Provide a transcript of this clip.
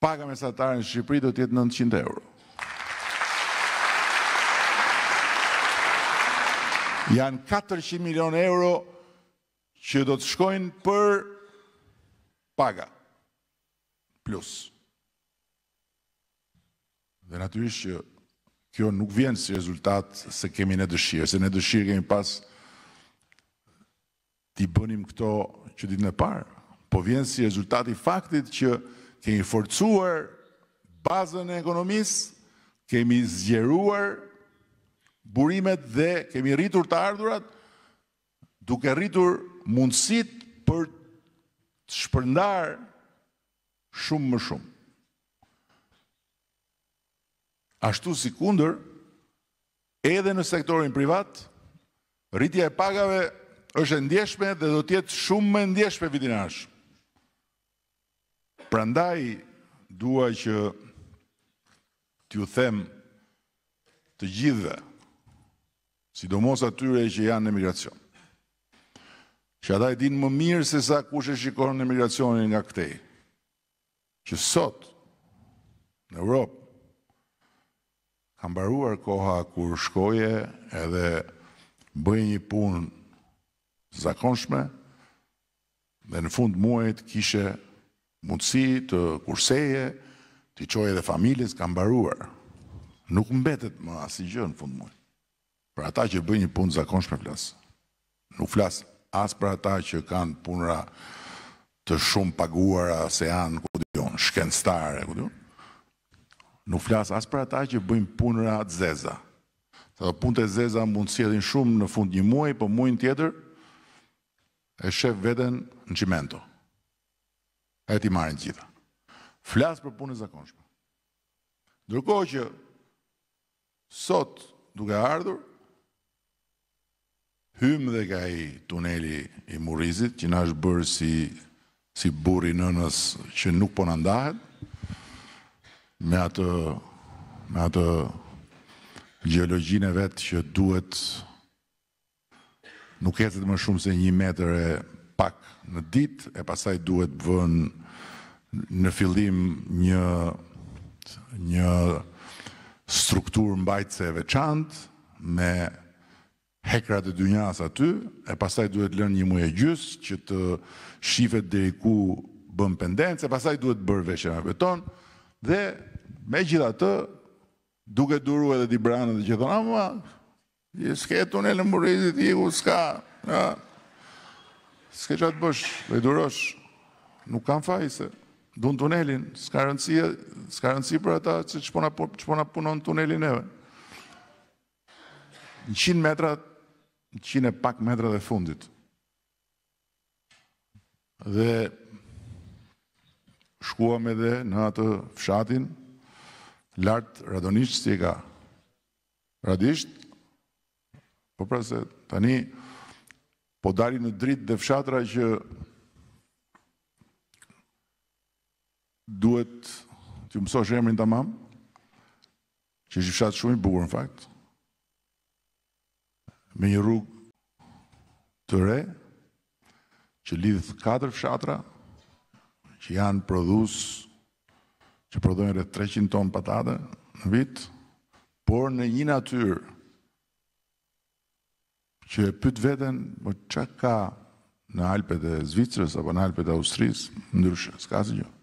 paga me në Shqipëri do të jetë 900 euro. Janë 400 milion euro që do të shkojnë për paga. Plus. Dhe naturisht që kjo nuk vjenë si rezultat se kemi në dëshirë, se në dëshirë kemi pas t'i bënim këto që ditë në parë, po vjenë si rezultat i faktit që kemi forcuar bazën e ekonomisë, kemi zgjeruar burimet dhe kemi rritur të ardurat, duke rritur mundësit për të shpërndar shumë më shumë. Ashtu si kunder, edhe në sektorin privat, rritja e pagave është e ndjeshme dhe do tjetë shumë më ndjeshme vitinashë. Prandaj, dua që t'ju them të gjithë, sidomos atyre që janë në emigracion, që ata e din më mirë se sa kush e shikon në emigracionin nga këtej, që sot, në Europë, kam baruar koha kur shkoje edhe bëjë një punë zakonshme dhe në fund muajt kishe mundësi të kurseje, të i dhe edhe familjes, kam baruar. Nuk mbetet më asë në fundë muaj. Për ata që bëjnë një punë zakonshme flasë. Nuk flasë asë për ata që kanë punëra të shumë paguara se anë kodion, shkenstare, kodion. Nuk flasë asë për ata që bëjnë punëra të zeza. Të dhe punë të zeza mundës i shumë në fund një muaj, për po muaj në tjetër e shef veden në qimento e ti marrin gjitha. Flasë për punë e zakonshme. Ndërko që sot duke ardhur, hymë dhe ka i tuneli i murizit, që nash bërë si, si në nënës që nuk po nëndahet, me atë, me atë geologjine vetë që duhet nuk jetët më shumë se një metër e pak në dit, e pasaj duhet vën në fillim një një strukturë mbajtëse e veçantë me hekrat e dynjas aty, e pasaj duhet lënë një muje gjysë që të shifet dhe i ku bën pendencë, e pasaj duhet bërë veshën e beton, dhe me gjitha të duke duru edhe di branë dhe gjithon, a më e tunel më rizit, i ku s'ka, në, s'ke që atë bësh, dhe i durosh, nuk kam fajse, du në tunelin, s'ka rëndësi për ata që që pona po punon tunelin e. Në qinë metra, në qinë e pak metra dhe fundit. Dhe shkuam edhe në atë fshatin, lartë radonisht si ka radisht, po prase tani një, po dali në dritë dhe fshatra që duhet të mëso shemrin të mamë, që është fshatë shumë i bukur në faktë, me një rrugë të re, që lidhë katër fshatra, që janë prodhus, që prodhojnë rrët 300 tonë patate në vitë, por në një natyrë, që e pyt veten, po çka ka në Alpet e Zvicrës apo në Alpet e Austrisë, ndryshe, s'ka asgjë. Si